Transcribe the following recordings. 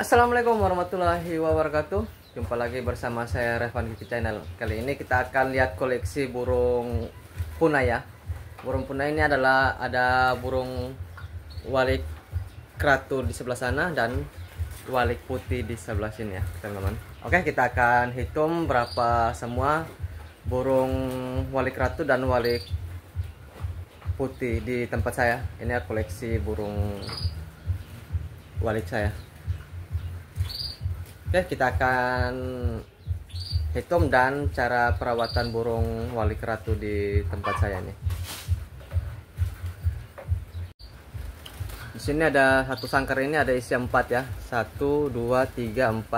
Assalamualaikum warahmatullahi wabarakatuh Jumpa lagi bersama saya Revan Kiki Channel Kali ini kita akan lihat koleksi burung puna ya Burung puna ini adalah ada burung walik kratu di sebelah sana Dan walik putih di sebelah sini ya teman-teman Oke kita akan hitung berapa semua burung walik kratu dan walik putih di tempat saya ini ya koleksi burung walik saya Oke, kita akan hitung dan cara perawatan burung wali keratu di tempat saya nih. Di sini ada satu sangkar ini ada isi 4 ya. 1 2 3 4. 5 6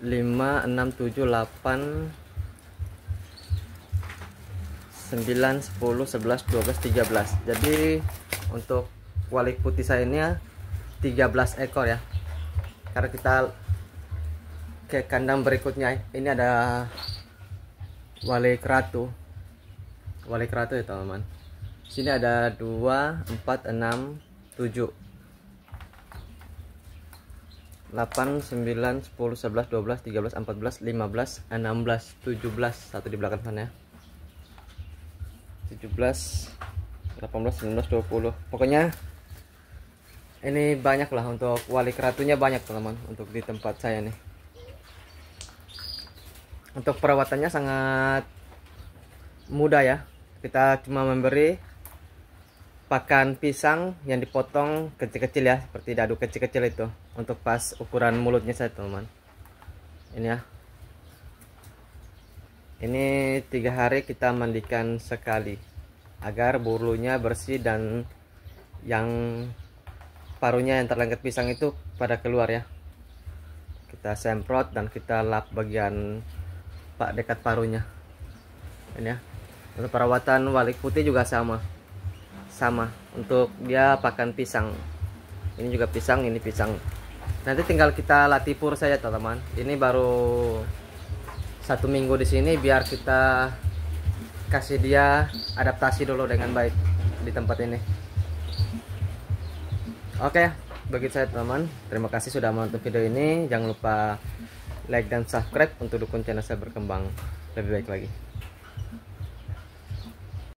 7 8 9 10 11 12 13. Jadi untuk wali putih saya ini 13 ya, ekor ya sekarang kita ke kandang berikutnya ini ada wale keratu wale keratu ya teman-teman sini ada 2 4 6 7 8, 9, 10, 11, 12, 13, 14, 15, 16, 17, satu di belakang sana ya 17, 18, 19, 20 Pokoknya ini banyak lah untuk wali keratunya banyak teman teman untuk di tempat saya nih untuk perawatannya sangat mudah ya kita cuma memberi pakan pisang yang dipotong kecil-kecil ya seperti dadu kecil-kecil itu untuk pas ukuran mulutnya saya teman teman ini ya ini tiga hari kita mandikan sekali agar bulunya bersih dan yang parunya yang terlengket pisang itu pada keluar ya kita semprot dan kita lap bagian pak dekat parunya ini ya untuk perawatan walik putih juga sama sama untuk dia pakan pisang ini juga pisang ini pisang nanti tinggal kita latih pur saja teman-teman ini baru satu minggu di sini biar kita kasih dia adaptasi dulu dengan baik di tempat ini Oke, okay, bagi saya teman, terima kasih sudah menonton video ini. Jangan lupa like dan subscribe untuk dukung channel saya berkembang lebih baik lagi.